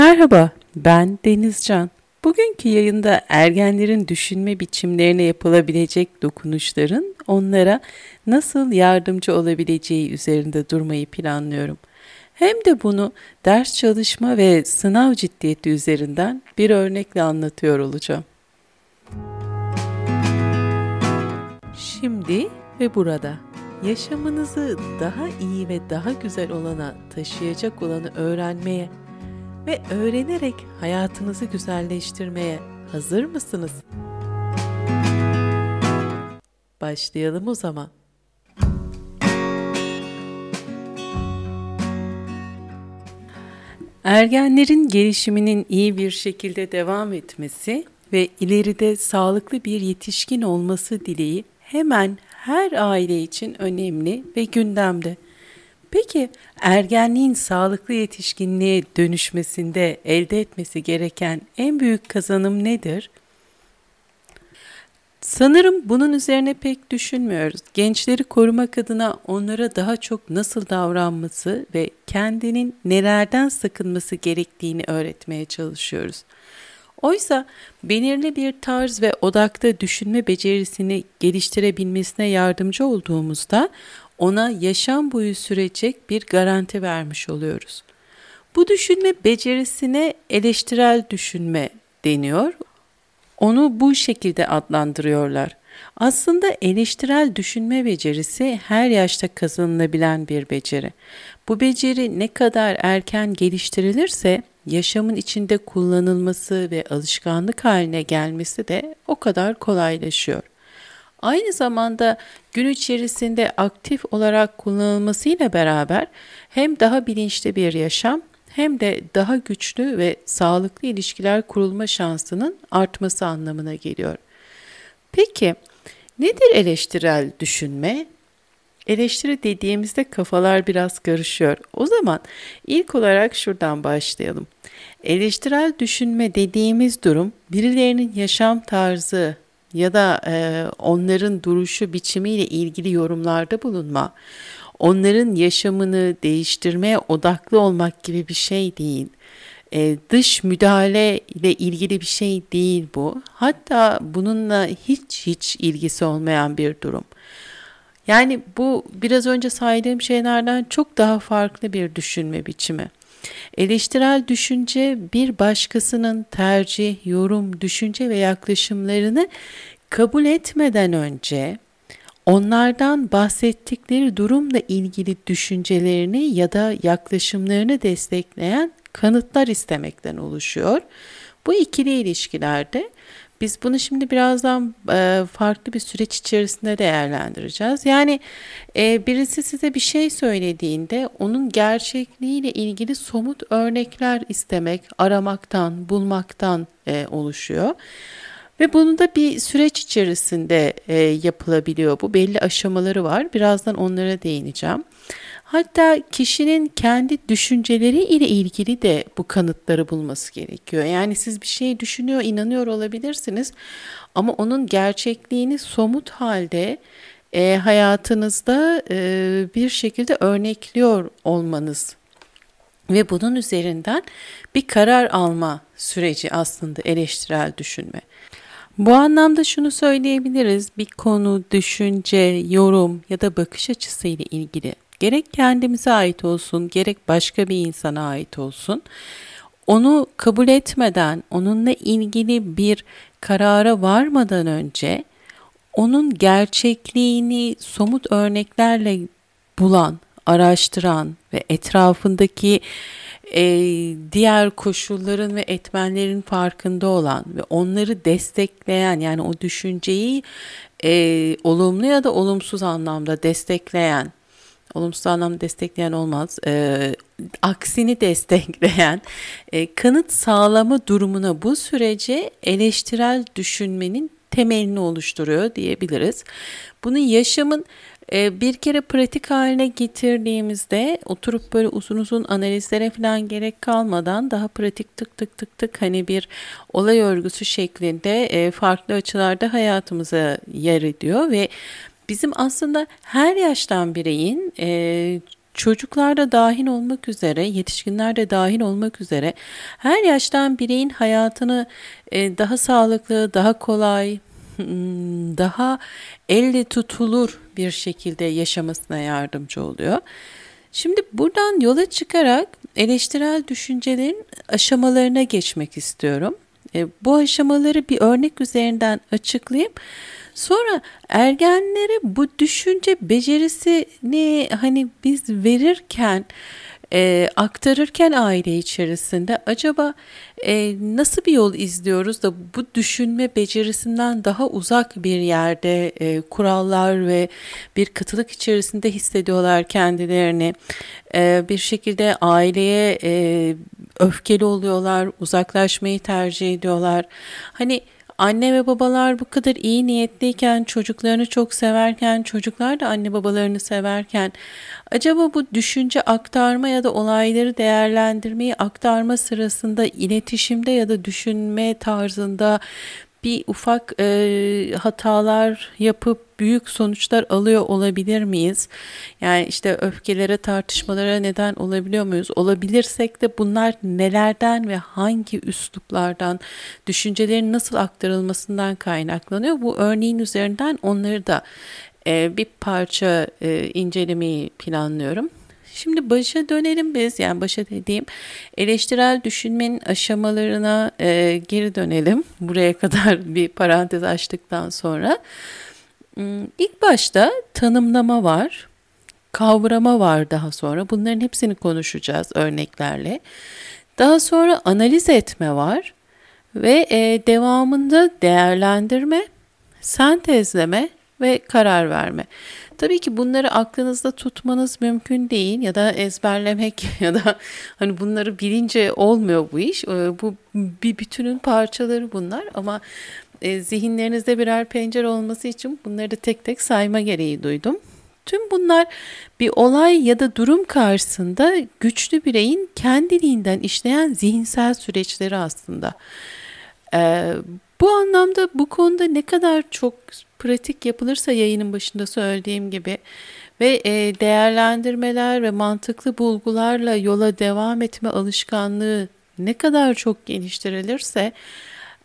Merhaba, ben Denizcan. Bugünkü yayında ergenlerin düşünme biçimlerine yapılabilecek dokunuşların onlara nasıl yardımcı olabileceği üzerinde durmayı planlıyorum. Hem de bunu ders çalışma ve sınav ciddiyeti üzerinden bir örnekle anlatıyor olacağım. Şimdi ve burada yaşamınızı daha iyi ve daha güzel olana taşıyacak olanı öğrenmeye ve öğrenerek hayatınızı güzelleştirmeye hazır mısınız? Başlayalım o zaman. Ergenlerin gelişiminin iyi bir şekilde devam etmesi ve ileride sağlıklı bir yetişkin olması dileği hemen her aile için önemli ve gündemde. Peki ergenliğin sağlıklı yetişkinliğe dönüşmesinde elde etmesi gereken en büyük kazanım nedir? Sanırım bunun üzerine pek düşünmüyoruz. Gençleri korumak adına onlara daha çok nasıl davranması ve kendinin nelerden sakınması gerektiğini öğretmeye çalışıyoruz. Oysa belirli bir tarz ve odakta düşünme becerisini geliştirebilmesine yardımcı olduğumuzda ona yaşam boyu sürecek bir garanti vermiş oluyoruz. Bu düşünme becerisine eleştirel düşünme deniyor. Onu bu şekilde adlandırıyorlar. Aslında eleştirel düşünme becerisi her yaşta kazanılabilen bir beceri. Bu beceri ne kadar erken geliştirilirse yaşamın içinde kullanılması ve alışkanlık haline gelmesi de o kadar kolaylaşıyor. Aynı zamanda gün içerisinde aktif olarak kullanılmasıyla beraber hem daha bilinçli bir yaşam hem de daha güçlü ve sağlıklı ilişkiler kurulma şansının artması anlamına geliyor. Peki nedir eleştirel düşünme? Eleştiri dediğimizde kafalar biraz karışıyor. O zaman ilk olarak şuradan başlayalım. Eleştirel düşünme dediğimiz durum birilerinin yaşam tarzı, ya da e, onların duruşu biçimiyle ilgili yorumlarda bulunma, onların yaşamını değiştirmeye odaklı olmak gibi bir şey değil. E, dış müdahale ile ilgili bir şey değil bu. Hatta bununla hiç hiç ilgisi olmayan bir durum. Yani bu biraz önce saydığım şeylerden çok daha farklı bir düşünme biçimi. Eleştirel düşünce bir başkasının tercih, yorum, düşünce ve yaklaşımlarını kabul etmeden önce onlardan bahsettikleri durumla ilgili düşüncelerini ya da yaklaşımlarını destekleyen kanıtlar istemekten oluşuyor. Bu ikili ilişkilerde biz bunu şimdi birazdan e, farklı bir süreç içerisinde değerlendireceğiz. Yani e, birisi size bir şey söylediğinde onun gerçekliğiyle ilgili somut örnekler istemek, aramaktan, bulmaktan e, oluşuyor. Ve bunu da bir süreç içerisinde e, yapılabiliyor. Bu belli aşamaları var. Birazdan onlara değineceğim. Hatta kişinin kendi düşünceleri ile ilgili de bu kanıtları bulması gerekiyor. Yani siz bir şey düşünüyor, inanıyor olabilirsiniz ama onun gerçekliğini somut halde e, hayatınızda e, bir şekilde örnekliyor olmanız ve bunun üzerinden bir karar alma süreci aslında eleştirel düşünme. Bu anlamda şunu söyleyebiliriz. Bir konu, düşünce, yorum ya da bakış açısı ile ilgili Gerek kendimize ait olsun, gerek başka bir insana ait olsun. Onu kabul etmeden, onunla ilgili bir karara varmadan önce onun gerçekliğini somut örneklerle bulan, araştıran ve etrafındaki e, diğer koşulların ve etmenlerin farkında olan ve onları destekleyen yani o düşünceyi e, olumlu ya da olumsuz anlamda destekleyen olumsuz anlamda destekleyen olmaz. E, aksini destekleyen, e, kanıt sağlama durumuna bu sürece eleştirel düşünmenin temelini oluşturuyor diyebiliriz. Bunu yaşamın e, bir kere pratik haline getirdiğimizde oturup böyle uzun uzun analizlere falan gerek kalmadan daha pratik tık tık tık tık hani bir olay örgüsü şeklinde e, farklı açılarda hayatımıza yer ediyor ve Bizim aslında her yaştan bireyin e, çocuklar dahil olmak üzere, yetişkinlerde de dahil olmak üzere her yaştan bireyin hayatını e, daha sağlıklı, daha kolay, hmm, daha elle tutulur bir şekilde yaşamasına yardımcı oluyor. Şimdi buradan yola çıkarak eleştirel düşüncelerin aşamalarına geçmek istiyorum. E, bu aşamaları bir örnek üzerinden açıklayayım. Sonra ergenlere bu düşünce becerisini hani biz verirken e, aktarırken aile içerisinde acaba e, nasıl bir yol izliyoruz da bu düşünme becerisinden daha uzak bir yerde e, kurallar ve bir katılık içerisinde hissediyorlar kendilerini e, bir şekilde aileye e, öfkeli oluyorlar uzaklaşmayı tercih ediyorlar hani Anne ve babalar bu kadar iyi niyetliyken, çocuklarını çok severken, çocuklar da anne babalarını severken acaba bu düşünce aktarma ya da olayları değerlendirmeyi aktarma sırasında iletişimde ya da düşünme tarzında bir ufak e, hatalar yapıp büyük sonuçlar alıyor olabilir miyiz? Yani işte öfkelere, tartışmalara neden olabiliyor muyuz? Olabilirsek de bunlar nelerden ve hangi üsluplardan, düşüncelerin nasıl aktarılmasından kaynaklanıyor? Bu örneğin üzerinden onları da e, bir parça e, incelemeyi planlıyorum. Şimdi başa dönelim biz yani başa dediğim eleştirel düşünmenin aşamalarına e, geri dönelim. Buraya kadar bir parantez açtıktan sonra. Hmm, ilk başta tanımlama var, kavrama var daha sonra. Bunların hepsini konuşacağız örneklerle. Daha sonra analiz etme var ve e, devamında değerlendirme, sentezleme, ve karar verme. Tabii ki bunları aklınızda tutmanız mümkün değil ya da ezberlemek ya da hani bunları bilince olmuyor bu iş. Ee, bu bir bütünün parçaları bunlar ama e, zihinlerinizde birer pencere olması için bunları da tek tek sayma gereği duydum. Tüm bunlar bir olay ya da durum karşısında güçlü bireyin kendiliğinden işleyen zihinsel süreçleri aslında. Ee, bu anlamda bu konuda ne kadar çok pratik yapılırsa yayının başında söylediğim gibi ve e, değerlendirmeler ve mantıklı bulgularla yola devam etme alışkanlığı ne kadar çok geliştirilirse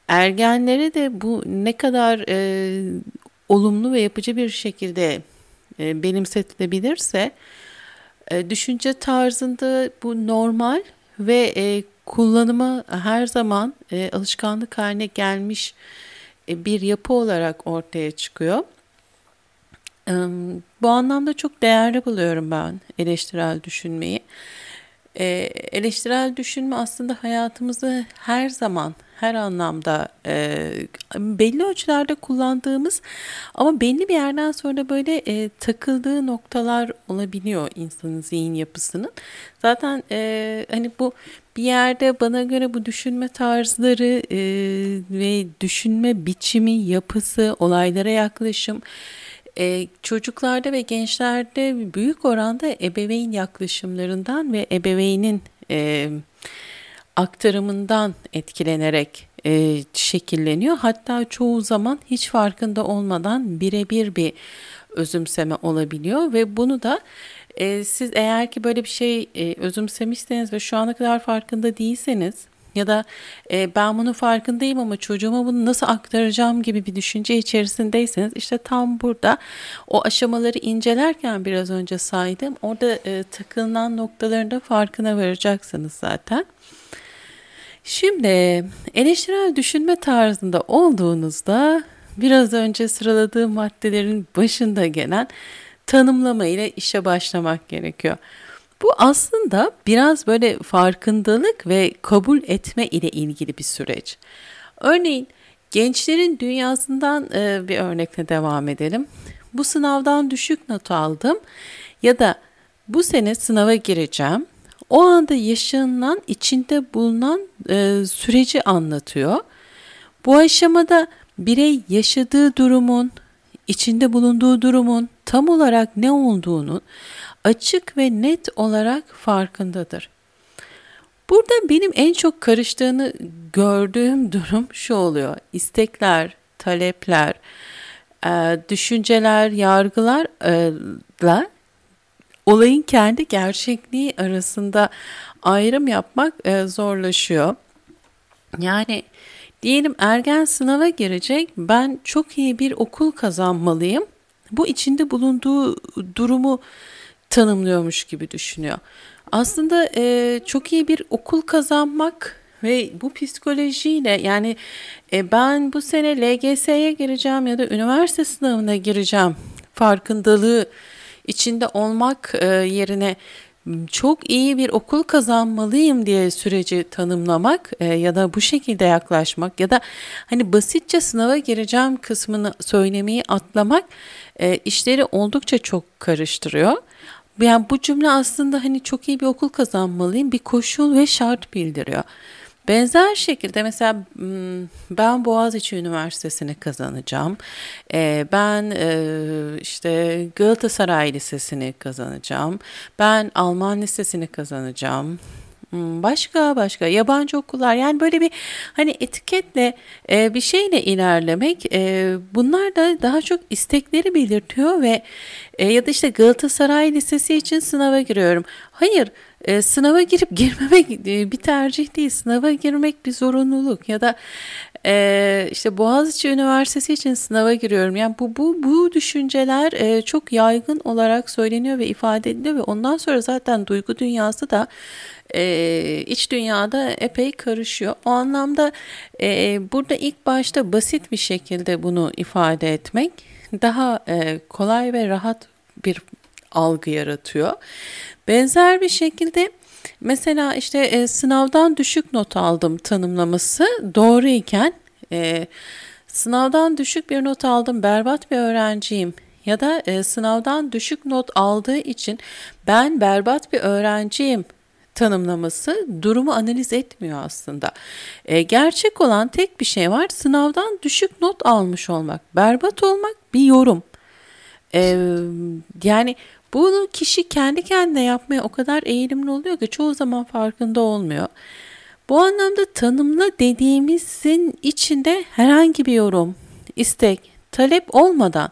ergenlere de bu ne kadar e, olumlu ve yapıcı bir şekilde e, benimsetilebilirse e, düşünce tarzında bu normal ve e, kullanıma her zaman e, alışkanlık haline gelmiş bir e, bir yapı olarak ortaya çıkıyor. Bu anlamda çok değerli buluyorum ben eleştirel düşünmeyi. E, eleştirel düşünme aslında hayatımızı her zaman, her anlamda e, belli ölçülerde kullandığımız ama belli bir yerden sonra böyle takıldığı noktalar olabiliyor insanın zihin yapısının. Zaten hani bu bir yerde bana göre bu düşünme tarzları e, ve düşünme biçimi, yapısı, olaylara yaklaşım e, çocuklarda ve gençlerde büyük oranda ebeveyn yaklaşımlarından ve ebeveynin e, aktarımından etkilenerek e, şekilleniyor. Hatta çoğu zaman hiç farkında olmadan birebir bir özümseme olabiliyor ve bunu da e, siz eğer ki böyle bir şey e, özümsemişseniz ve şu ana kadar farkında değilseniz ya da e, ben bunun farkındayım ama çocuğuma bunu nasıl aktaracağım gibi bir düşünce içerisindeyseniz işte tam burada o aşamaları incelerken biraz önce saydım orada e, takılan noktalarında farkına varacaksınız zaten. Şimdi eleştirel düşünme tarzında olduğunuzda biraz önce sıraladığım maddelerin başında gelen tanımlama ile işe başlamak gerekiyor. Bu aslında biraz böyle farkındalık ve kabul etme ile ilgili bir süreç. Örneğin gençlerin dünyasından e, bir örnekle devam edelim. Bu sınavdan düşük not aldım ya da bu sene sınava gireceğim. O anda yaşanılan içinde bulunan e, süreci anlatıyor. Bu aşamada birey yaşadığı durumun, içinde bulunduğu durumun tam olarak ne olduğunun açık ve net olarak farkındadır. Burada benim en çok karıştığını gördüğüm durum şu oluyor. İstekler, talepler, e, düşünceler, yargılarla e, olayın kendi gerçekliği arasında ayrım yapmak e, zorlaşıyor. Yani Diyelim ergen sınava girecek. Ben çok iyi bir okul kazanmalıyım. Bu içinde bulunduğu durumu tanımlıyormuş gibi düşünüyor. Aslında e, çok iyi bir okul kazanmak ve bu psikolojiyle yani e, ben bu sene LGS'ye gireceğim ya da üniversite sınavına gireceğim farkındalığı içinde olmak e, yerine çok iyi bir okul kazanmalıyım diye süreci tanımlamak e, ya da bu şekilde yaklaşmak ya da hani basitçe sınava gireceğim kısmını söylemeyi atlamak e, işleri oldukça çok karıştırıyor. Yani bu cümle aslında hani çok iyi bir okul kazanmalıyım bir koşul ve şart bildiriyor. Benzer şekilde mesela ben Boğaziçi Üniversitesi'ni kazanacağım. Ben işte Galatasaray Lisesi'ni kazanacağım. Ben Alman Lisesi'ni kazanacağım. Hmm, başka başka yabancı okullar yani böyle bir hani etiketle e, bir şeyle ilerlemek e, bunlar da daha çok istekleri belirtiyor ve e, ya da işte Galatasaray Lisesi için sınava giriyorum. Hayır e, sınava girip girmemek e, bir tercih değil sınava girmek bir zorunluluk ya da e, işte Boğaziçi Üniversitesi için sınava giriyorum. Yani bu bu bu düşünceler e, çok yaygın olarak söyleniyor ve ifade ediliyor ve ondan sonra zaten duygu dünyası da e, iç dünyada epey karışıyor. O anlamda e, burada ilk başta basit bir şekilde bunu ifade etmek daha e, kolay ve rahat bir algı yaratıyor. Benzer bir şekilde Mesela işte e, sınavdan düşük not aldım tanımlaması doğru iken e, sınavdan düşük bir not aldım berbat bir öğrenciyim ya da e, sınavdan düşük not aldığı için ben berbat bir öğrenciyim tanımlaması durumu analiz etmiyor aslında. E, gerçek olan tek bir şey var. Sınavdan düşük not almış olmak, berbat olmak bir yorum. E, yani bunu kişi kendi kendine yapmaya o kadar eğilimli oluyor ki çoğu zaman farkında olmuyor. Bu anlamda tanımla dediğimizin içinde herhangi bir yorum, istek, talep olmadan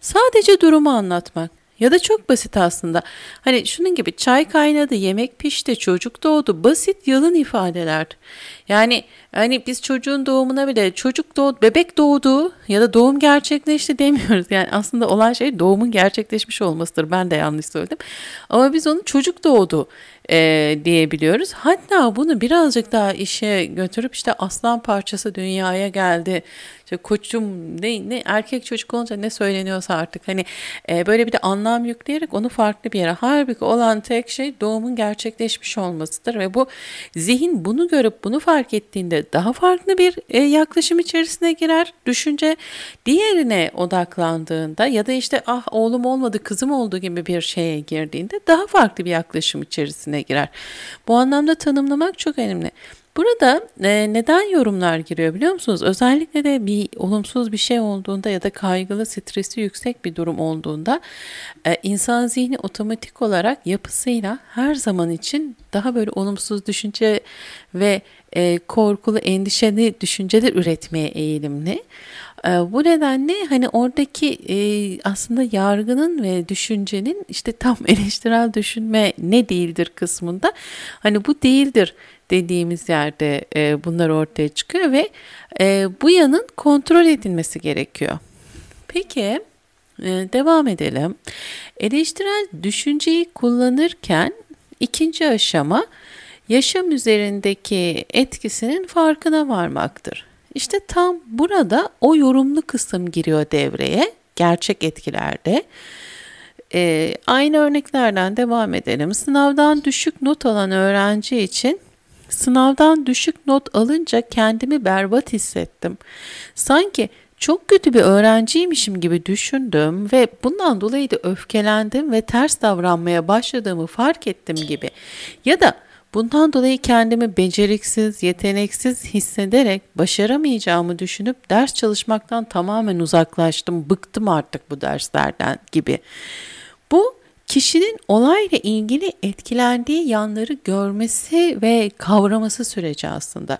sadece durumu anlatmak, ya da çok basit aslında. Hani şunun gibi çay kaynadı, yemek pişti, çocuk doğdu. Basit yalın ifadeler. Yani hani biz çocuğun doğumuna bile çocuk doğdu, bebek doğdu ya da doğum gerçekleşti demiyoruz. Yani aslında olan şey doğumun gerçekleşmiş olmasıdır. Ben de yanlış söyledim. Ama biz onu çocuk doğdu e, diyebiliyoruz. Hatta bunu birazcık daha işe götürüp işte aslan parçası dünyaya geldi işte koçum ne, ne erkek çocuk olunca ne söyleniyorsa artık hani e, böyle bir de anlam yükleyerek onu farklı bir yere. Halbuki olan tek şey doğumun gerçekleşmiş olmasıdır ve bu zihin bunu görüp bunu fark ettiğinde daha farklı bir e, yaklaşım içerisine girer. Düşünce diğerine odaklandığında ya da işte ah oğlum olmadı kızım oldu gibi bir şeye girdiğinde daha farklı bir yaklaşım içerisine girer. Bu anlamda tanımlamak çok önemli. Burada e, neden yorumlar giriyor biliyor musunuz? Özellikle de bir olumsuz bir şey olduğunda ya da kaygılı, stresi yüksek bir durum olduğunda e, insan zihni otomatik olarak yapısıyla her zaman için daha böyle olumsuz düşünce ve e, korkulu, endişeli düşünceler üretmeye eğilimli. E, bu nedenle hani oradaki e, aslında yargının ve düşüncenin işte tam eleştirel düşünme ne değildir kısmında hani bu değildir dediğimiz yerde e, bunlar ortaya çıkıyor ve e, bu yanın kontrol edilmesi gerekiyor. Peki e, devam edelim. Eleştirel düşünceyi kullanırken ikinci aşama yaşam üzerindeki etkisinin farkına varmaktır. İşte tam burada o yorumlu kısım giriyor devreye gerçek etkilerde. E, aynı örneklerden devam edelim. Sınavdan düşük not alan öğrenci için Sınavdan düşük not alınca kendimi berbat hissettim. Sanki çok kötü bir öğrenciymişim gibi düşündüm ve bundan dolayı da öfkelendim ve ters davranmaya başladığımı fark ettim gibi. Ya da bundan dolayı kendimi beceriksiz, yeteneksiz hissederek başaramayacağımı düşünüp ders çalışmaktan tamamen uzaklaştım. Bıktım artık bu derslerden gibi. Bu kişinin olayla ilgili etkilendiği yanları görmesi ve kavraması süreci aslında.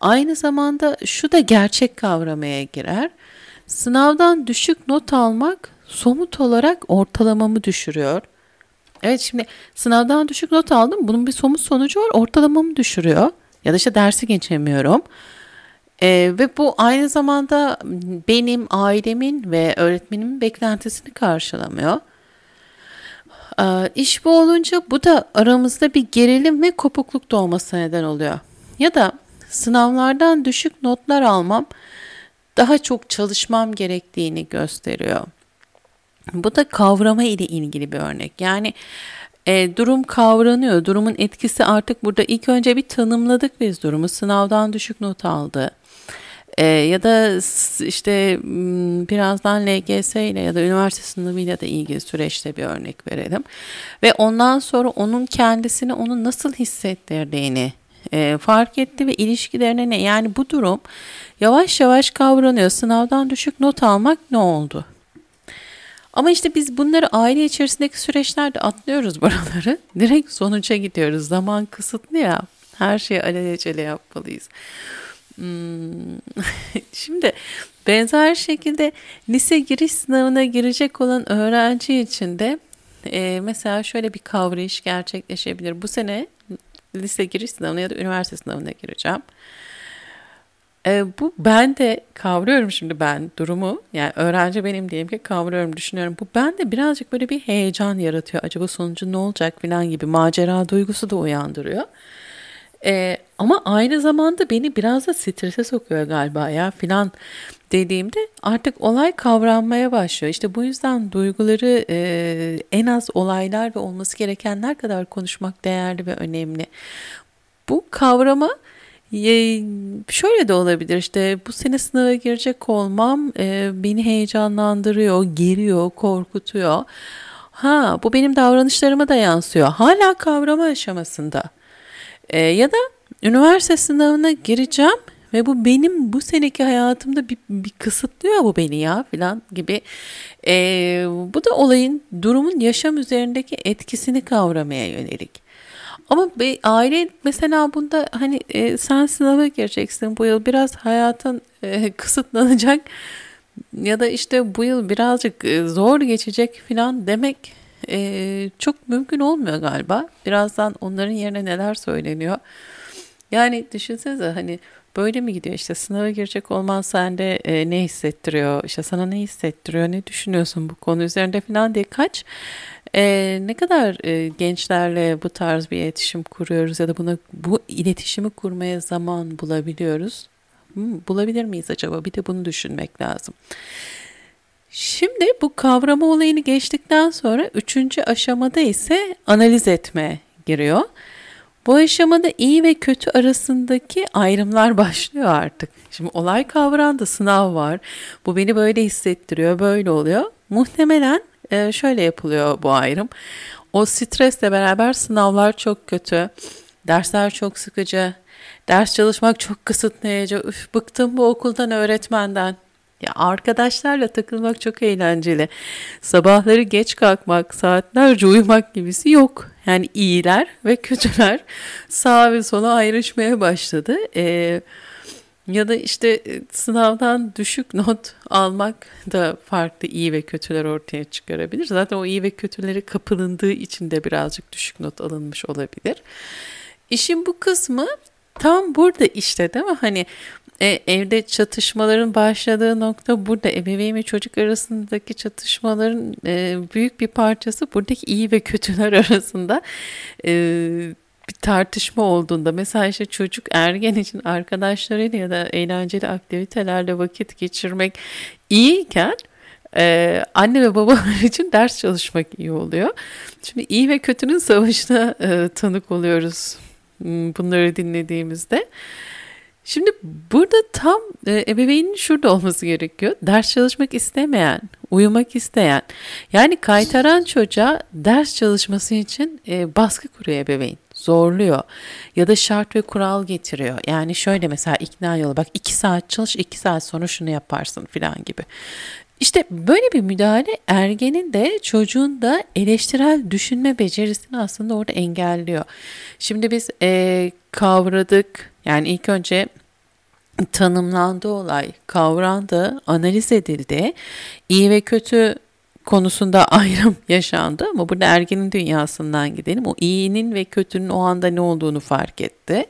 Aynı zamanda şu da gerçek kavramaya girer. Sınavdan düşük not almak somut olarak ortalamamı düşürüyor. Evet şimdi sınavdan düşük not aldım. Bunun bir somut sonucu var. Ortalamamı düşürüyor. Ya da işte dersi geçemiyorum. Ee, ve bu aynı zamanda benim, ailemin ve öğretmenimin beklentisini karşılamıyor. Ee, iş bu olunca bu da aramızda bir gerilim ve kopukluk doğmasına neden oluyor. Ya da sınavlardan düşük notlar almam daha çok çalışmam gerektiğini gösteriyor. Bu da kavrama ile ilgili bir örnek. Yani e, durum kavranıyor. Durumun etkisi artık burada ilk önce bir tanımladık biz durumu. Sınavdan düşük not aldı. E, ya da işte birazdan LGS ile ya da üniversite sınavıyla da ilgili süreçte bir örnek verelim. Ve ondan sonra onun kendisini onu nasıl hissettirdiğini e, fark etti ve ilişkilerine ne? Yani bu durum yavaş yavaş kavranıyor. Sınavdan düşük not almak ne oldu? Ama işte biz bunları aile içerisindeki süreçlerde atlıyoruz buraları. Direkt sonuca gidiyoruz. Zaman kısıtlı ya. Her şeyi alelacele yapmalıyız. Hmm. Şimdi benzer şekilde lise giriş sınavına girecek olan öğrenci için de e, mesela şöyle bir kavrayış gerçekleşebilir. Bu sene lise giriş sınavına ya da üniversite sınavına gireceğim. E, bu ben de kavruyorum şimdi ben durumu. Yani öğrenci benim diyeyim ki kavruyorum, düşünüyorum. Bu ben de birazcık böyle bir heyecan yaratıyor. Acaba sonucu ne olacak falan gibi macera duygusu da uyandırıyor. E, ama aynı zamanda beni biraz da strese sokuyor galiba ya filan dediğimde artık olay kavranmaya başlıyor. İşte bu yüzden duyguları e, en az olaylar ve olması gerekenler kadar konuşmak değerli ve önemli. Bu kavrama e, şöyle de olabilir işte bu sene sınava girecek olmam e, beni heyecanlandırıyor, geriyor, korkutuyor. Ha bu benim davranışlarıma da yansıyor. Hala kavrama aşamasında. E, ya da üniversite sınavına gireceğim ve bu benim bu seneki hayatımda bir, bir kısıtlıyor bu beni ya filan gibi. E, bu da olayın durumun yaşam üzerindeki etkisini kavramaya yönelik. Ama bir aile mesela bunda hani e, sen sınava gireceksin bu yıl biraz hayatın e, kısıtlanacak ya da işte bu yıl birazcık e, zor geçecek filan demek e, çok mümkün olmuyor galiba. Birazdan onların yerine neler söyleniyor. Yani düşünsenize hani böyle mi gidiyor işte sınava girecek olman sende e, ne hissettiriyor işte sana ne hissettiriyor ne düşünüyorsun bu konu üzerinde falan diye kaç e, ne kadar e, gençlerle bu tarz bir iletişim kuruyoruz ya da buna bu iletişimi kurmaya zaman bulabiliyoruz hmm, bulabilir miyiz acaba bir de bunu düşünmek lazım Şimdi bu kavrama olayını geçtikten sonra üçüncü aşamada ise analiz etme giriyor. Bu aşamada iyi ve kötü arasındaki ayrımlar başlıyor artık. Şimdi olay kavrandı, sınav var. Bu beni böyle hissettiriyor, böyle oluyor. Muhtemelen e, şöyle yapılıyor bu ayrım. O stresle beraber sınavlar çok kötü, dersler çok sıkıcı, ders çalışmak çok kısıtlayıcı. Üf, bıktım bu okuldan, öğretmenden ya arkadaşlarla takılmak çok eğlenceli. Sabahları geç kalkmak, saatlerce uyumak gibisi yok. Yani iyiler ve kötüler sağa ve sola ayrışmaya başladı. Ee, ya da işte e, sınavdan düşük not almak da farklı iyi ve kötüler ortaya çıkarabilir. Zaten o iyi ve kötüleri kapılındığı için de birazcık düşük not alınmış olabilir. İşin bu kısmı tam burada işte değil mi? Hani e, evde çatışmaların başladığı nokta burada. Ebeveyn ve çocuk arasındaki çatışmaların e, büyük bir parçası buradaki iyi ve kötüler arasında. E, bir tartışma olduğunda mesela işte çocuk ergen için arkadaşlarıyla ya da eğlenceli aktivitelerle vakit geçirmek iyiyken ee, anne ve babalar için ders çalışmak iyi oluyor. Şimdi iyi ve kötünün savaşına e, tanık oluyoruz bunları dinlediğimizde. Şimdi burada tam e, ebeveynin şurada olması gerekiyor. Ders çalışmak istemeyen, uyumak isteyen. Yani kaytaran çocuğa ders çalışması için e, baskı kuruyor ebeveyn. Zorluyor ya da şart ve kural getiriyor. Yani şöyle mesela ikna yolu bak iki saat çalış iki saat sonra şunu yaparsın filan gibi. İşte böyle bir müdahale ergenin de çocuğun da eleştirel düşünme becerisini aslında orada engelliyor. Şimdi biz e, kavradık yani ilk önce tanımlandı olay, kavrandı, analiz edildi. İyi ve kötü konusunda ayrım yaşandı ama burada ergenin dünyasından gidelim. O iyinin ve kötünün o anda ne olduğunu fark etti.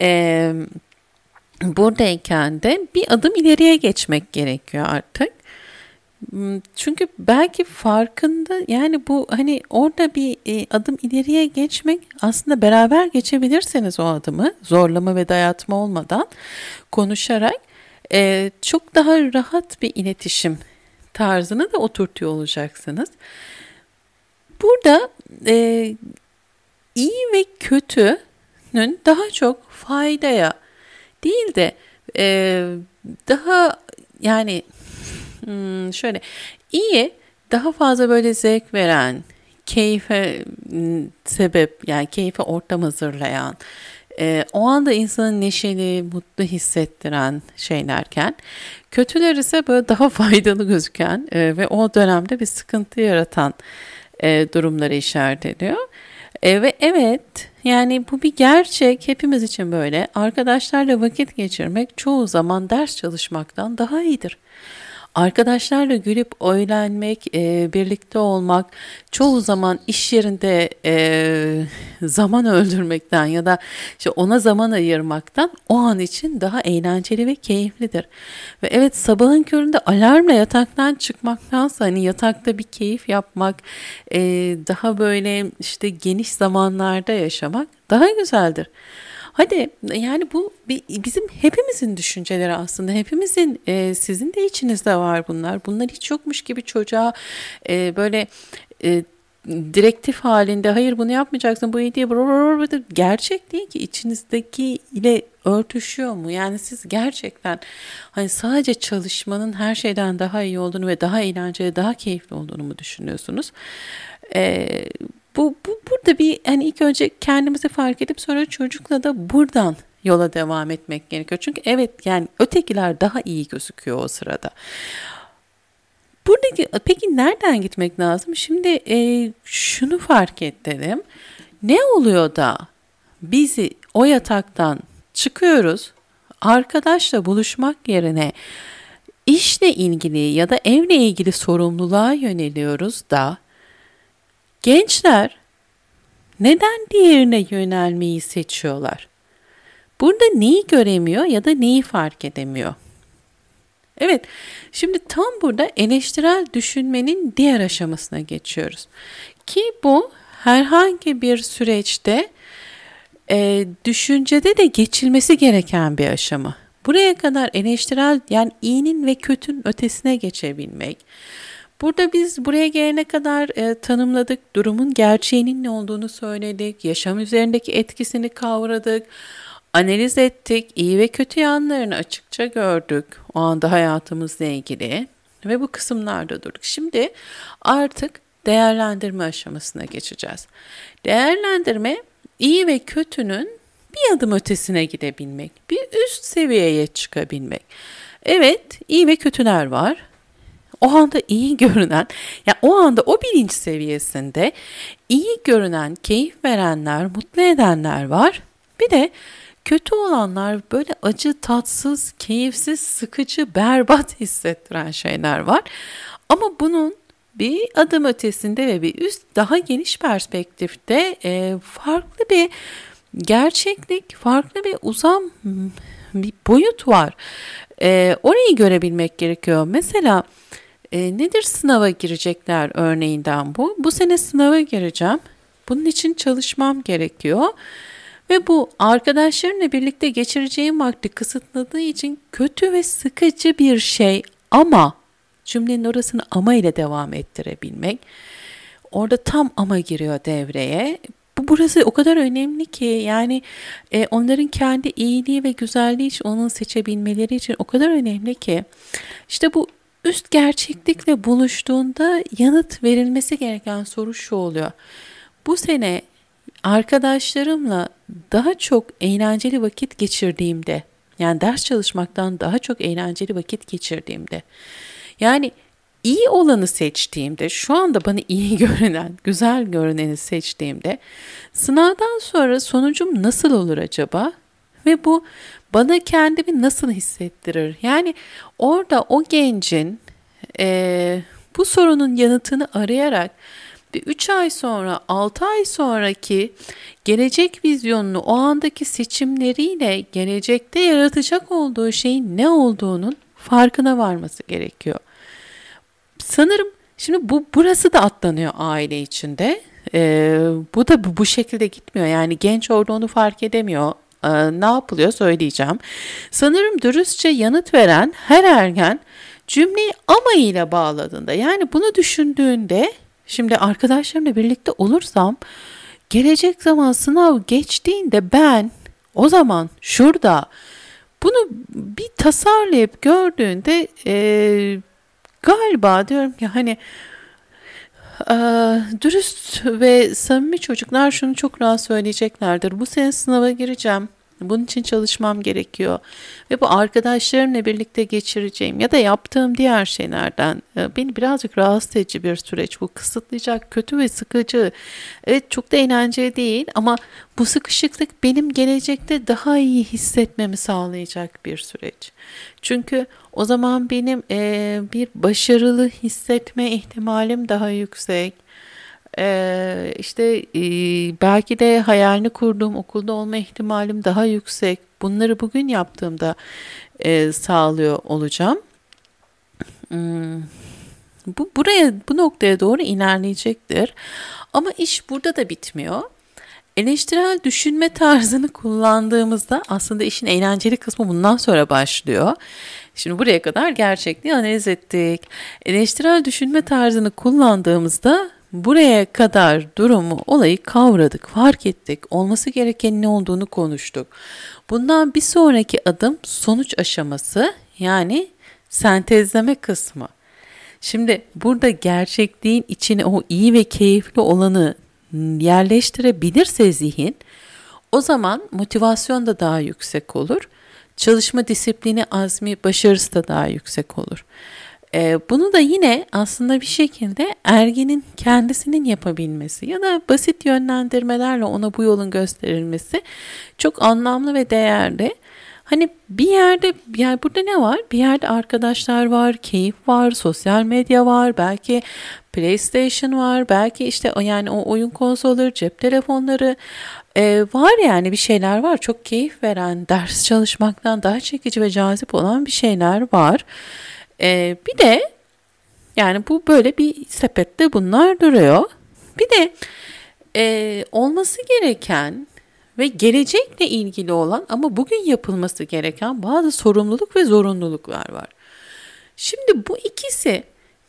Ee, buradayken de bir adım ileriye geçmek gerekiyor artık. Hmm, çünkü belki farkında yani bu hani orada bir e, adım ileriye geçmek aslında beraber geçebilirseniz o adımı zorlama ve dayatma olmadan konuşarak e, çok daha rahat bir iletişim tarzını da oturtuyor olacaksınız. Burada e, iyi ve kötünün daha çok faydaya değil de daha yani Hmm, şöyle iyi daha fazla böyle zevk veren, keyfe hmm, sebep yani keyfe ortam hazırlayan, e, o anda insanın neşeli, mutlu hissettiren şeylerken kötüler ise böyle daha faydalı gözüken e, ve o dönemde bir sıkıntı yaratan e, durumları işaret ediyor. E, ve evet yani bu bir gerçek hepimiz için böyle arkadaşlarla vakit geçirmek çoğu zaman ders çalışmaktan daha iyidir. Arkadaşlarla gülüp oylanmak, e, birlikte olmak, çoğu zaman iş yerinde e, zaman öldürmekten ya da işte ona zaman ayırmaktan o an için daha eğlenceli ve keyiflidir. Ve evet sabahın köründe alarmla yataktan çıkmaktansa hani yatakta bir keyif yapmak, e, daha böyle işte geniş zamanlarda yaşamak daha güzeldir. Hadi yani bu bizim hepimizin düşünceleri aslında. Hepimizin e, sizin de içinizde var bunlar. Bunlar hiç yokmuş gibi çocuğa e, böyle e, direktif halinde hayır bunu yapmayacaksın bu iyi diye gerçek değil ki içinizdeki ile örtüşüyor mu? Yani siz gerçekten hani sadece çalışmanın her şeyden daha iyi olduğunu ve daha eğlenceli, daha keyifli olduğunu mu düşünüyorsunuz? Ee, bu, bu burada bir hani ilk önce kendimizi fark edip sonra çocukla da buradan yola devam etmek gerekiyor. Çünkü evet yani ötekiler daha iyi gözüküyor o sırada. Buradaki peki nereden gitmek lazım? Şimdi e, şunu fark ettim Ne oluyor da bizi o yataktan çıkıyoruz arkadaşla buluşmak yerine işle ilgili ya da evle ilgili sorumluluğa yöneliyoruz da Gençler neden diğerine yönelmeyi seçiyorlar? Burada neyi göremiyor ya da neyi fark edemiyor? Evet, şimdi tam burada eleştirel düşünmenin diğer aşamasına geçiyoruz. Ki bu herhangi bir süreçte e, düşüncede de geçilmesi gereken bir aşama. Buraya kadar eleştirel yani iyinin ve kötünün ötesine geçebilmek, Burada biz buraya gelene kadar e, tanımladık, durumun gerçeğinin ne olduğunu söyledik, yaşam üzerindeki etkisini kavradık, analiz ettik, iyi ve kötü yanlarını açıkça gördük o anda hayatımızla ilgili ve bu kısımlarda durduk. Şimdi artık değerlendirme aşamasına geçeceğiz. Değerlendirme iyi ve kötünün bir adım ötesine gidebilmek, bir üst seviyeye çıkabilmek. Evet, iyi ve kötüler var o anda iyi görünen, yani o anda o bilinç seviyesinde iyi görünen, keyif verenler, mutlu edenler var. Bir de kötü olanlar böyle acı, tatsız, keyifsiz, sıkıcı, berbat hissettiren şeyler var. Ama bunun bir adım ötesinde ve bir üst daha geniş perspektifte e, farklı bir gerçeklik, farklı bir uzam bir boyut var. E, orayı görebilmek gerekiyor. Mesela e, nedir sınava girecekler örneğinden bu? Bu sene sınava gireceğim. Bunun için çalışmam gerekiyor. Ve bu arkadaşlarımla birlikte geçireceğim vakti kısıtladığı için kötü ve sıkıcı bir şey ama cümlenin orasını ama ile devam ettirebilmek. Orada tam ama giriyor devreye. Bu burası o kadar önemli ki yani e, onların kendi iyiliği ve güzelliği için onun seçebilmeleri için o kadar önemli ki işte bu üst gerçeklikle buluştuğunda yanıt verilmesi gereken soru şu oluyor. Bu sene arkadaşlarımla daha çok eğlenceli vakit geçirdiğimde, yani ders çalışmaktan daha çok eğlenceli vakit geçirdiğimde, yani iyi olanı seçtiğimde, şu anda bana iyi görünen, güzel görüneni seçtiğimde, sınavdan sonra sonucum nasıl olur acaba? ve bu bana kendimi nasıl hissettirir? Yani orada o gencin e, bu sorunun yanıtını arayarak bir 3 ay sonra 6 ay sonraki gelecek vizyonunu o andaki seçimleriyle gelecekte yaratacak olduğu şeyin ne olduğunun farkına varması gerekiyor. Sanırım şimdi bu burası da atlanıyor aile içinde. Ee, bu da bu, bu şekilde gitmiyor. Yani genç orada onu fark edemiyor e, ne yapılıyor söyleyeceğim. Sanırım dürüstçe yanıt veren her ergen cümleyi ama ile bağladığında yani bunu düşündüğünde şimdi arkadaşlarımla birlikte olursam gelecek zaman sınav geçtiğinde ben o zaman şurada bunu bir tasarlayıp gördüğünde e, galiba diyorum ki hani ee, dürüst ve samimi çocuklar şunu çok rahat söyleyeceklerdir. Bu sene sınava gireceğim. Bunun için çalışmam gerekiyor. Ve bu arkadaşlarımla birlikte geçireceğim ya da yaptığım diğer şeylerden e, beni birazcık rahatsız edici bir süreç bu. Kısıtlayacak, kötü ve sıkıcı. Evet çok da eğlenceli değil ama bu sıkışıklık benim gelecekte daha iyi hissetmemi sağlayacak bir süreç. Çünkü o zaman benim e, bir başarılı hissetme ihtimalim daha yüksek ee, işte e, belki de hayalini kurduğum okulda olma ihtimalim daha yüksek. Bunları bugün yaptığımda e, sağlıyor olacağım. Hmm, bu buraya bu noktaya doğru ilerleyecektir. Ama iş burada da bitmiyor. Eleştirel düşünme tarzını kullandığımızda aslında işin eğlenceli kısmı bundan sonra başlıyor. Şimdi buraya kadar gerçekliği analiz ettik. Eleştirel düşünme tarzını kullandığımızda buraya kadar durumu, olayı kavradık, fark ettik. Olması gereken ne olduğunu konuştuk. Bundan bir sonraki adım sonuç aşaması yani sentezleme kısmı. Şimdi burada gerçekliğin içine o iyi ve keyifli olanı yerleştirebilirse zihin o zaman motivasyon da daha yüksek olur. Çalışma disiplini, azmi, başarısı da daha yüksek olur. E, bunu da yine aslında bir şekilde ergenin kendisinin yapabilmesi ya da basit yönlendirmelerle ona bu yolun gösterilmesi çok anlamlı ve değerli. Hani bir yerde yani burada ne var? Bir yerde arkadaşlar var, keyif var, sosyal medya var, belki PlayStation var, belki işte yani o oyun konsolları, cep telefonları e, var yani bir şeyler var. Çok keyif veren, ders çalışmaktan daha çekici ve cazip olan bir şeyler var. Ee, bir de yani bu böyle bir sepette bunlar duruyor. Bir de e, olması gereken ve gelecekle ilgili olan ama bugün yapılması gereken bazı sorumluluk ve zorunluluklar var. Şimdi bu ikisi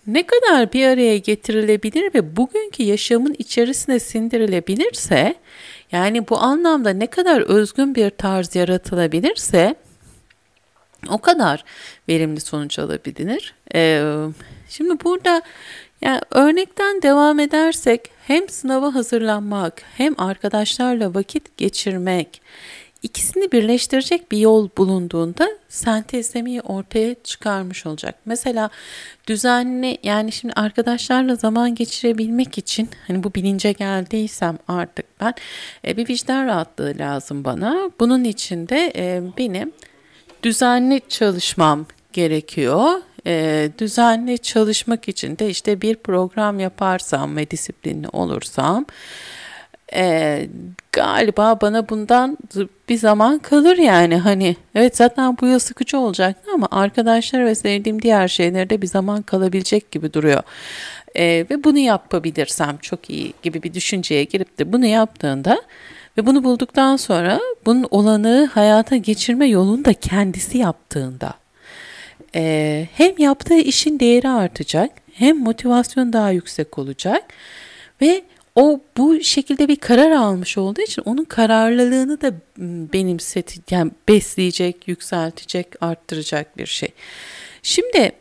ne kadar bir araya getirilebilir ve bugünkü yaşamın içerisine sindirilebilirse, yani bu anlamda ne kadar özgün bir tarz yaratılabilirse o kadar verimli sonuç alabilir. Ee, şimdi burada yani örnekten devam edersek hem sınava hazırlanmak hem arkadaşlarla vakit geçirmek ikisini birleştirecek bir yol bulunduğunda sentezlemeyi ortaya çıkarmış olacak. Mesela düzenli yani şimdi arkadaşlarla zaman geçirebilmek için hani bu bilince geldiysem artık ben e, bir vicdan rahatlığı lazım bana. Bunun için de e, benim düzenli çalışmam gerekiyor. E, düzenli çalışmak için de işte bir program yaparsam ve disiplinli olursam e, galiba bana bundan bir zaman kalır yani hani evet zaten bu yıl sıkıcı olacaktı ama arkadaşlar ve sevdiğim diğer şeylerde bir zaman kalabilecek gibi duruyor. E, ve bunu yapabilirsem çok iyi gibi bir düşünceye girip de bunu yaptığında ve bunu bulduktan sonra bunun olanı hayata geçirme yolunu da kendisi yaptığında e, hem yaptığı işin değeri artacak hem motivasyon daha yüksek olacak ve o bu şekilde bir karar almış olduğu için onun kararlılığını da benimsetecek, yani besleyecek, yükseltecek, arttıracak bir şey. Şimdi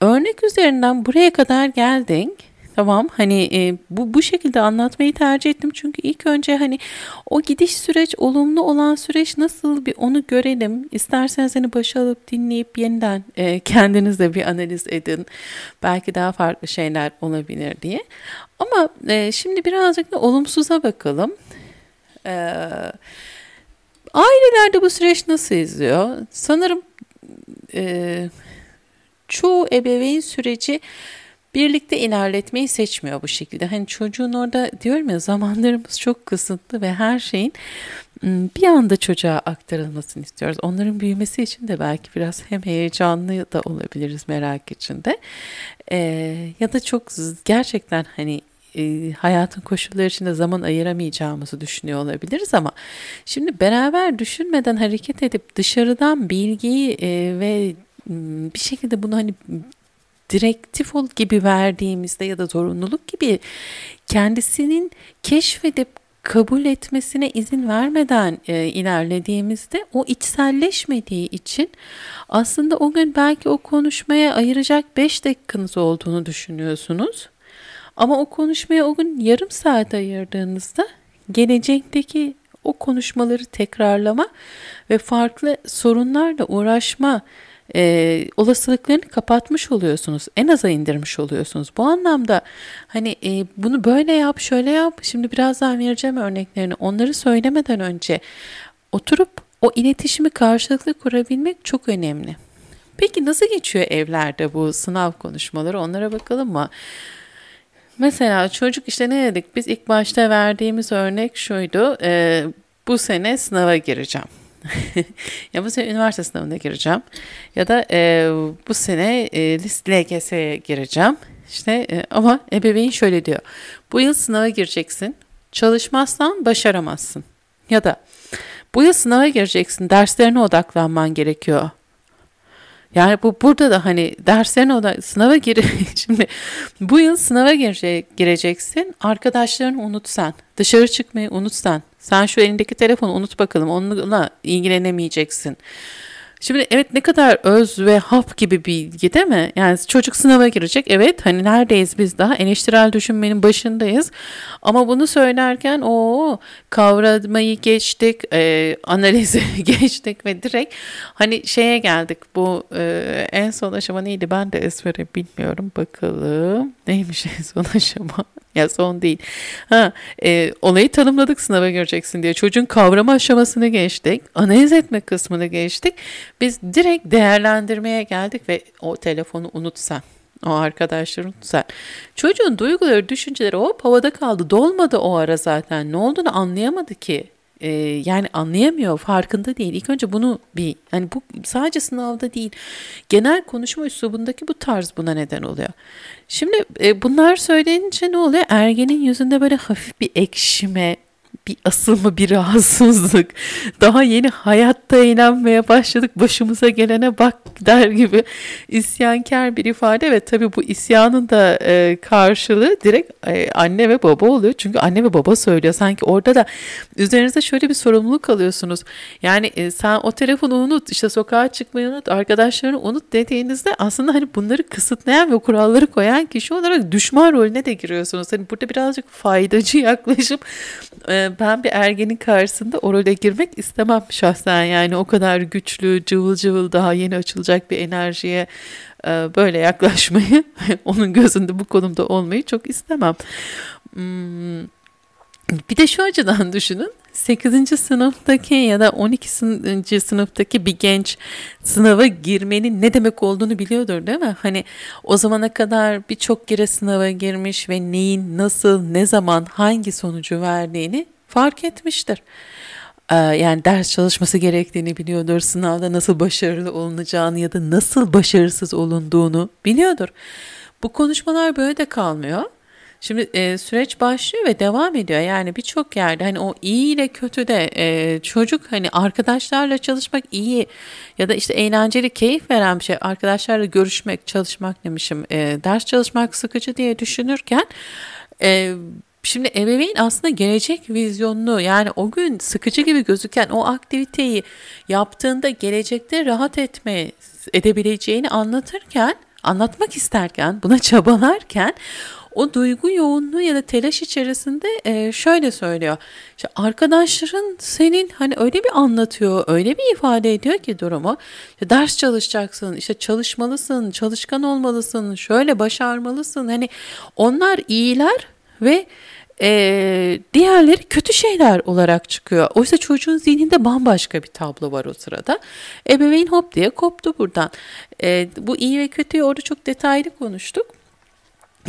örnek üzerinden buraya kadar geldik. Tamam hani e, bu bu şekilde anlatmayı tercih ettim çünkü ilk önce hani o gidiş süreç olumlu olan süreç nasıl bir onu görelim. İsterseniz seni hani, başa alıp dinleyip yeniden e, kendiniz bir analiz edin. Belki daha farklı şeyler olabilir diye. Ama e, şimdi birazcık da olumsuza bakalım. E, ailelerde bu süreç nasıl izliyor? Sanırım e, çoğu ebeveyn süreci birlikte ilerletmeyi seçmiyor bu şekilde. Hani çocuğun orada diyorum ya zamanlarımız çok kısıtlı ve her şeyin ıı, bir anda çocuğa aktarılmasını istiyoruz. Onların büyümesi için de belki biraz hem heyecanlı da olabiliriz merak içinde. Ee, ya da çok gerçekten hani e, hayatın koşulları içinde zaman ayıramayacağımızı düşünüyor olabiliriz ama şimdi beraber düşünmeden hareket edip dışarıdan bilgiyi e, ve ıı, bir şekilde bunu hani direktif ol gibi verdiğimizde ya da zorunluluk gibi kendisinin keşfedip kabul etmesine izin vermeden e, ilerlediğimizde o içselleşmediği için aslında o gün belki o konuşmaya ayıracak 5 dakikanız olduğunu düşünüyorsunuz. Ama o konuşmaya o gün yarım saat ayırdığınızda gelecekteki o konuşmaları tekrarlama ve farklı sorunlarla uğraşma e, olasılıklarını kapatmış oluyorsunuz. En aza indirmiş oluyorsunuz. Bu anlamda hani e, bunu böyle yap, şöyle yap. Şimdi birazdan vereceğim örneklerini. Onları söylemeden önce oturup o iletişimi karşılıklı kurabilmek çok önemli. Peki nasıl geçiyor evlerde bu sınav konuşmaları? Onlara bakalım mı? Mesela çocuk işte ne dedik? Biz ilk başta verdiğimiz örnek şuydu. E, bu sene sınava gireceğim. ya bu sene üniversite sınavına gireceğim ya da e, bu sene e, LGS'ye gireceğim. İşte e, ama ebeveyn şöyle diyor. Bu yıl sınava gireceksin. Çalışmazsan başaramazsın. Ya da bu yıl sınava gireceksin. Derslerine odaklanman gerekiyor. Yani bu burada da hani derslerine odak sınava gir şimdi bu yıl sınava girecek, gireceksin. Arkadaşlarını unutsan, dışarı çıkmayı unutsan, sen şu elindeki telefonu unut bakalım. Onunla ilgilenemeyeceksin. Şimdi evet ne kadar öz ve hap gibi bilgi değil mi? Yani çocuk sınava girecek. Evet hani neredeyiz biz daha? Eleştirel düşünmenin başındayız. Ama bunu söylerken o kavramayı geçtik, e, analizi geçtik ve direkt hani şeye geldik. Bu e, en son aşama neydi? Ben de esmeri bilmiyorum. Bakalım neymiş en son aşama? ya son değil. Ha, e, olayı tanımladık sınava göreceksin diye. Çocuğun kavrama aşamasını geçtik. Analiz etme kısmını geçtik. Biz direkt değerlendirmeye geldik ve o telefonu unutsan. O arkadaşların unutsan, Çocuğun duyguları, düşünceleri hop havada kaldı. Dolmadı o ara zaten. Ne olduğunu anlayamadı ki e, yani anlayamıyor, farkında değil. İlk önce bunu bir yani bu sadece sınavda değil. Genel konuşma üslubundaki bu tarz buna neden oluyor. Şimdi e, bunlar söylenince ne oluyor? Ergenin yüzünde böyle hafif bir ekşime, bir asılma bir rahatsızlık. Daha yeni hayatta eğlenmeye başladık başımıza gelene bak der gibi isyankar bir ifade ve tabii bu isyanın da e, karşılığı direkt e, anne ve baba oluyor. Çünkü anne ve baba söylüyor sanki orada da üzerinize şöyle bir sorumluluk alıyorsunuz. Yani e, sen o telefonu unut işte sokağa çıkmayı unut arkadaşlarını unut dediğinizde aslında hani bunları kısıtlayan ve kuralları koyan kişi olarak düşman rolüne de giriyorsunuz. Hani burada birazcık faydacı yaklaşım e, ben bir ergenin karşısında o role girmek istemem şahsen yani o kadar güçlü cıvıl cıvıl daha yeni açılacak bir enerjiye e, böyle yaklaşmayı onun gözünde bu konumda olmayı çok istemem. Hmm, bir de şu açıdan düşünün 8. sınıftaki ya da 12. sınıftaki bir genç sınava girmenin ne demek olduğunu biliyordur değil mi? Hani o zamana kadar birçok kere sınava girmiş ve neyin, nasıl, ne zaman, hangi sonucu verdiğini fark etmiştir. Ee, yani ders çalışması gerektiğini biliyordur, sınavda nasıl başarılı olunacağını ya da nasıl başarısız olunduğunu biliyordur. Bu konuşmalar böyle de kalmıyor. Şimdi e, süreç başlıyor ve devam ediyor. Yani birçok yerde hani o iyi ile kötü de e, çocuk hani arkadaşlarla çalışmak iyi ya da işte eğlenceli keyif veren bir şey. Arkadaşlarla görüşmek, çalışmak demişim. E, ders çalışmak sıkıcı diye düşünürken e, Şimdi ebeveyn aslında gelecek vizyonunu yani o gün sıkıcı gibi gözüken o aktiviteyi yaptığında gelecekte rahat etme edebileceğini anlatırken, anlatmak isterken, buna çabalarken o duygu yoğunluğu ya da telaş içerisinde e, şöyle söylüyor. İşte arkadaşların senin hani öyle bir anlatıyor, öyle bir ifade ediyor ki durumu. İşte ders çalışacaksın, işte çalışmalısın, çalışkan olmalısın, şöyle başarmalısın. Hani onlar iyiler ve e, diğerleri kötü şeyler olarak çıkıyor. Oysa çocuğun zihninde bambaşka bir tablo var o sırada. Ebeveyn hop diye koptu buradan. E, bu iyi ve kötüyü orada çok detaylı konuştuk.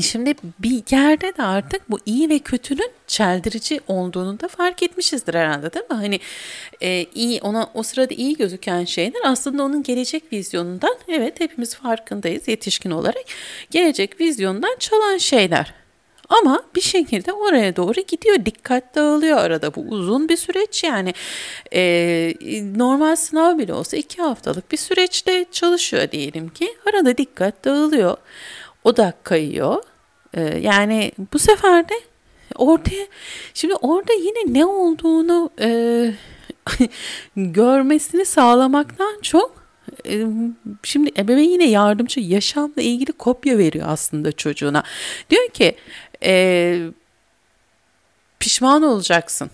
Şimdi bir yerde de artık bu iyi ve kötünün çeldirici olduğunu da fark etmişizdir herhalde değil mi? Hani e, iyi ona o sırada iyi gözüken şeyler aslında onun gelecek vizyonundan evet hepimiz farkındayız yetişkin olarak gelecek vizyondan çalan şeyler. Ama bir şekilde oraya doğru gidiyor. Dikkat dağılıyor arada. Bu uzun bir süreç yani. E, normal sınav bile olsa iki haftalık bir süreçte çalışıyor diyelim ki. Arada dikkat dağılıyor. Odak kayıyor. E, yani bu sefer de ortaya şimdi orada yine ne olduğunu e, görmesini sağlamaktan çok e, şimdi ebeveyn yine yardımcı yaşamla ilgili kopya veriyor aslında çocuğuna. Diyor ki e, pişman olacaksın.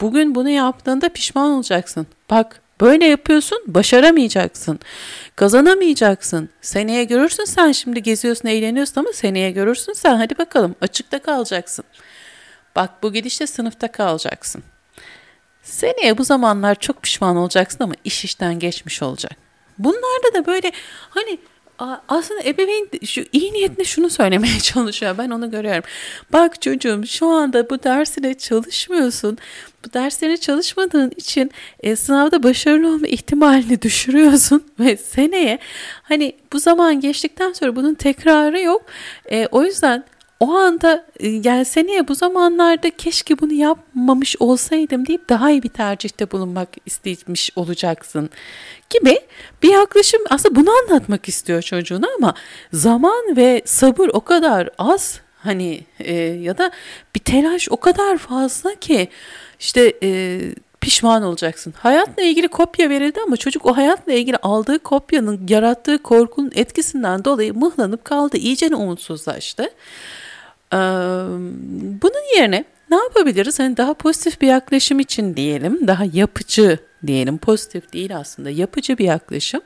Bugün bunu yaptığında pişman olacaksın. Bak böyle yapıyorsun başaramayacaksın. Kazanamayacaksın. Seneye görürsün sen şimdi geziyorsun eğleniyorsun ama seneye görürsün sen hadi bakalım açıkta kalacaksın. Bak bu gidişle sınıfta kalacaksın. Seneye bu zamanlar çok pişman olacaksın ama iş işten geçmiş olacak. Bunlarda da böyle hani aslında ebeveyn şu iyi niyetle şunu söylemeye çalışıyor. Ben onu görüyorum. Bak çocuğum şu anda bu dersine çalışmıyorsun. Bu derslerine çalışmadığın için e, sınavda başarılı olma ihtimalini düşürüyorsun ve seneye hani bu zaman geçtikten sonra bunun tekrarı yok. E, o yüzden o anda e, gelsene ya bu zamanlarda keşke bunu yapmamış olsaydım deyip daha iyi bir tercihte bulunmak istemiş olacaksın gibi bir yaklaşım aslında bunu anlatmak istiyor çocuğuna ama zaman ve sabır o kadar az hani e, ya da bir telaş o kadar fazla ki işte e, pişman olacaksın. Hayatla ilgili kopya verildi ama çocuk o hayatla ilgili aldığı kopyanın yarattığı korkunun etkisinden dolayı mıhlanıp kaldı. İyicene umutsuzlaştı bunun yerine ne yapabiliriz? Hani daha pozitif bir yaklaşım için diyelim, daha yapıcı diyelim, pozitif değil aslında yapıcı bir yaklaşım.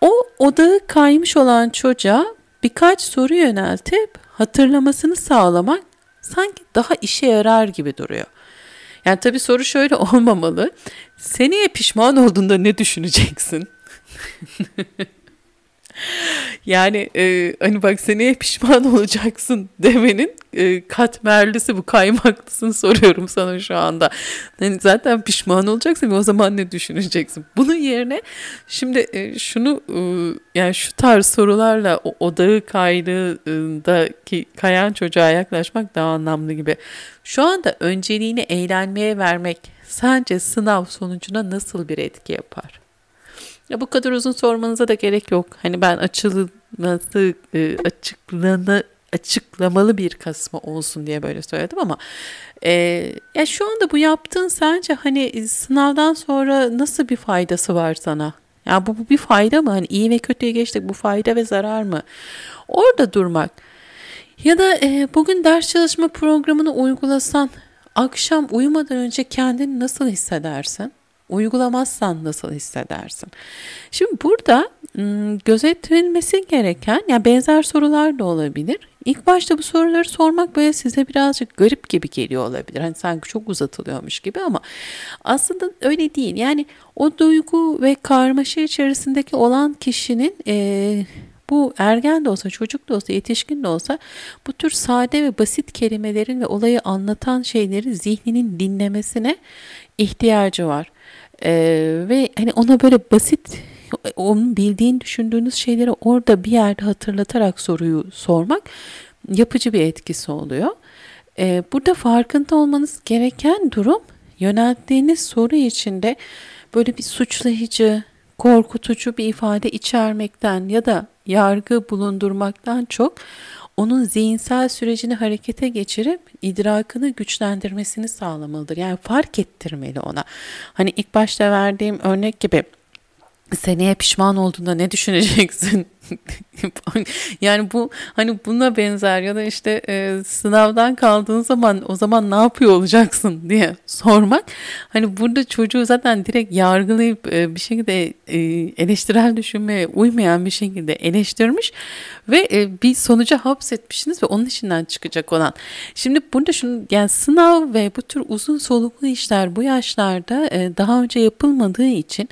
O odağı kaymış olan çocuğa birkaç soru yöneltip hatırlamasını sağlamak sanki daha işe yarar gibi duruyor. Yani tabii soru şöyle olmamalı. Seneye pişman olduğunda ne düşüneceksin? Yani e, hani bak seneye pişman olacaksın demenin e, katmerlisi bu kaymaklısını soruyorum sana şu anda. Yani zaten pişman olacaksın o zaman ne düşüneceksin? Bunun yerine şimdi e, şunu e, yani şu tarz sorularla o odağı kaydığındaki kayan çocuğa yaklaşmak daha anlamlı gibi. Şu anda önceliğini eğlenmeye vermek sence sınav sonucuna nasıl bir etki yapar? Ya bu kadar uzun sormanıza da gerek yok. Hani ben açılması e, açıklanı açıklamalı bir kasma olsun diye böyle söyledim ama e, ya şu anda bu yaptığın sence hani e, sınavdan sonra nasıl bir faydası var sana? Ya bu, bu bir fayda mı? Hani iyi ve kötüye geçtik bu fayda ve zarar mı? Orada durmak. Ya da e, bugün ders çalışma programını uygulasan akşam uyumadan önce kendini nasıl hissedersin? uygulamazsan nasıl hissedersin? Şimdi burada gözetilmesi gereken yani benzer sorular da olabilir. İlk başta bu soruları sormak böyle size birazcık garip gibi geliyor olabilir. Hani sanki çok uzatılıyormuş gibi ama aslında öyle değil. Yani o duygu ve karmaşa içerisindeki olan kişinin e, bu ergen de olsa, çocuk da olsa, yetişkin de olsa bu tür sade ve basit kelimelerin ve olayı anlatan şeyleri zihninin dinlemesine ihtiyacı var. Ee, ve hani ona böyle basit onun bildiğin düşündüğünüz şeyleri orada bir yerde hatırlatarak soruyu sormak yapıcı bir etkisi oluyor. Ee, burada farkında olmanız gereken durum yönelttiğiniz soru içinde böyle bir suçlayıcı, korkutucu bir ifade içermekten ya da yargı bulundurmaktan çok onun zihinsel sürecini harekete geçirip idrakını güçlendirmesini sağlamalıdır. Yani fark ettirmeli ona. Hani ilk başta verdiğim örnek gibi seneye pişman olduğunda ne düşüneceksin yani bu hani buna benzer ya da işte e, sınavdan kaldığın zaman o zaman ne yapıyor olacaksın diye sormak hani burada çocuğu zaten direkt yargılayıp e, bir şekilde e, eleştirel düşünmeye uymayan bir şekilde eleştirmiş ve e, bir sonuca hapsetmişsiniz ve onun içinden çıkacak olan. Şimdi burada şunu yani sınav ve bu tür uzun soluklu işler bu yaşlarda e, daha önce yapılmadığı için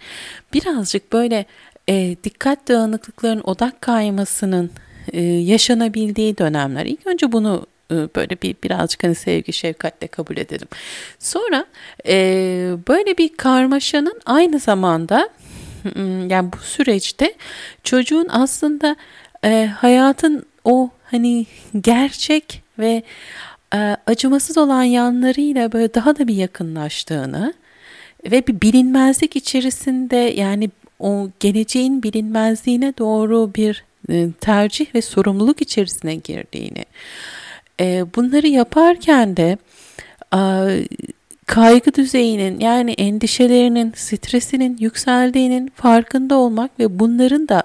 birazcık böyle e, dikkat dağınıklıkların odak kaymasının e, yaşanabildiği dönemler. İlk önce bunu e, böyle bir birazcık hani sevgi şefkatle kabul edelim. Sonra e, böyle bir karmaşanın aynı zamanda hmm, yani bu süreçte çocuğun aslında e, hayatın o hani gerçek ve e, acımasız olan yanlarıyla böyle daha da bir yakınlaştığını ve bir bilinmezlik içerisinde yani o geleceğin bilinmezliğine doğru bir e, tercih ve sorumluluk içerisine girdiğini. E, bunları yaparken de kaygı düzeyinin yani endişelerinin, stresinin yükseldiğinin farkında olmak ve bunların da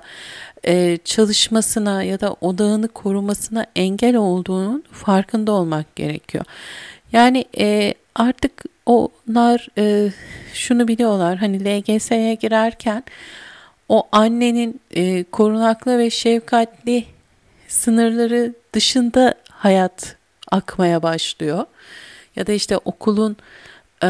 e, çalışmasına ya da odağını korumasına engel olduğunun farkında olmak gerekiyor. Yani artık onlar e, şunu biliyorlar hani LGS'ye girerken o annenin e, korunaklı ve şefkatli sınırları dışında hayat akmaya başlıyor. Ya da işte okulun e,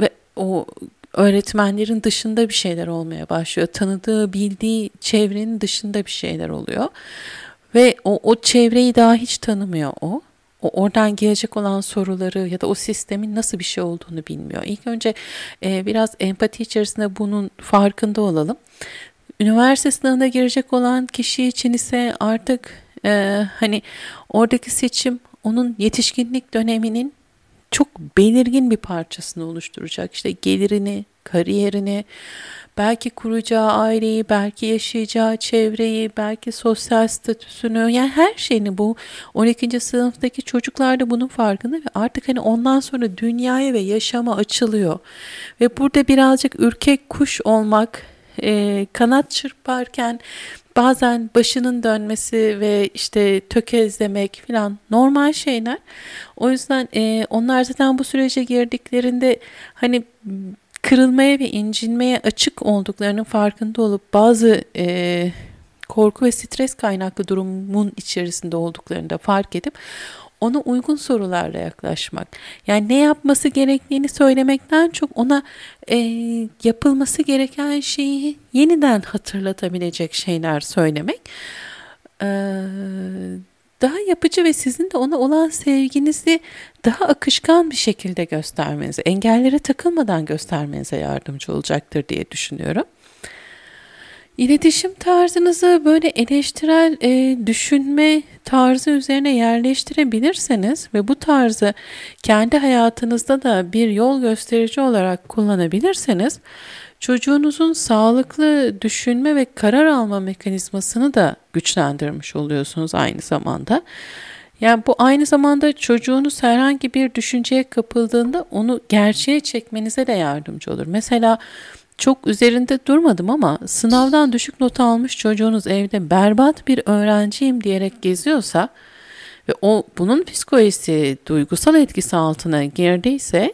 ve o öğretmenlerin dışında bir şeyler olmaya başlıyor. Tanıdığı, bildiği çevrenin dışında bir şeyler oluyor. Ve o, o çevreyi daha hiç tanımıyor o o oradan gelecek olan soruları ya da o sistemin nasıl bir şey olduğunu bilmiyor. İlk önce e, biraz empati içerisinde bunun farkında olalım. Üniversite sınavına girecek olan kişi için ise artık e, hani oradaki seçim onun yetişkinlik döneminin çok belirgin bir parçasını oluşturacak. İşte gelirini, kariyerini, belki kuracağı aileyi, belki yaşayacağı çevreyi, belki sosyal statüsünü yani her şeyini bu 12. sınıftaki çocuklar da bunun farkında ve artık hani ondan sonra dünyaya ve yaşama açılıyor. Ve burada birazcık ürkek kuş olmak, e, kanat çırparken bazen başının dönmesi ve işte tökezlemek falan normal şeyler. O yüzden e, onlar zaten bu sürece girdiklerinde hani kırılmaya ve incinmeye açık olduklarının farkında olup bazı e, korku ve stres kaynaklı durumun içerisinde olduklarını da fark edip ona uygun sorularla yaklaşmak. Yani ne yapması gerektiğini söylemekten çok ona e, yapılması gereken şeyi yeniden hatırlatabilecek şeyler söylemek. E, daha yapıcı ve sizin de ona olan sevginizi daha akışkan bir şekilde göstermenize, engellere takılmadan göstermenize yardımcı olacaktır diye düşünüyorum. İletişim tarzınızı böyle eleştirel e, düşünme tarzı üzerine yerleştirebilirseniz ve bu tarzı kendi hayatınızda da bir yol gösterici olarak kullanabilirseniz çocuğunuzun sağlıklı düşünme ve karar alma mekanizmasını da güçlendirmiş oluyorsunuz aynı zamanda. Yani bu aynı zamanda çocuğunuz herhangi bir düşünceye kapıldığında onu gerçeğe çekmenize de yardımcı olur. Mesela çok üzerinde durmadım ama sınavdan düşük not almış çocuğunuz evde berbat bir öğrenciyim diyerek geziyorsa ve o bunun psikolojisi duygusal etkisi altına girdiyse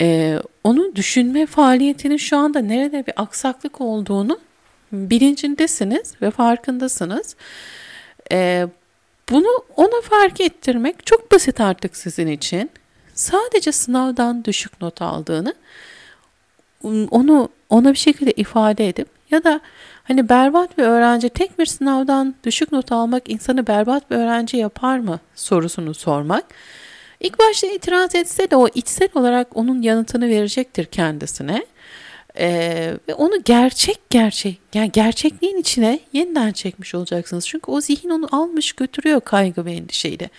e, onu düşünme faaliyetinin şu anda nerede bir aksaklık olduğunu bilincindesiniz ve farkındasınız. E, bunu ona fark ettirmek çok basit artık sizin için. Sadece sınavdan düşük not aldığını um, onu ona bir şekilde ifade edip ya da hani berbat bir öğrenci tek bir sınavdan düşük not almak insanı berbat bir öğrenci yapar mı sorusunu sormak İlk başta itiraz etse de o içsel olarak onun yanıtını verecektir kendisine. Ee, ve onu gerçek gerçek yani gerçekliğin içine yeniden çekmiş olacaksınız. Çünkü o zihin onu almış götürüyor kaygı ve endişeyle.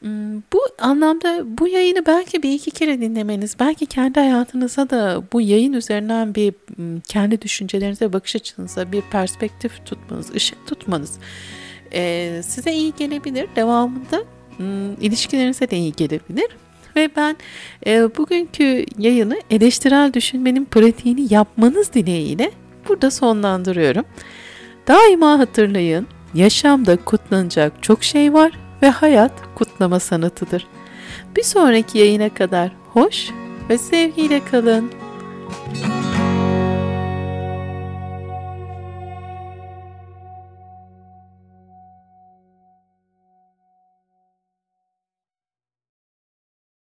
Hmm, bu anlamda bu yayını belki bir iki kere dinlemeniz, belki kendi hayatınıza da bu yayın üzerinden bir hmm, kendi düşüncelerinize, bakış açınıza bir perspektif tutmanız, ışık tutmanız ee, size iyi gelebilir. Devamında Hmm, ilişkilerinize de iyi gelebilir. Ve ben e, bugünkü yayını eleştirel düşünmenin pratiğini yapmanız dileğiyle burada sonlandırıyorum. Daima hatırlayın, yaşamda kutlanacak çok şey var ve hayat kutlama sanatıdır. Bir sonraki yayına kadar hoş ve sevgiyle kalın. Müzik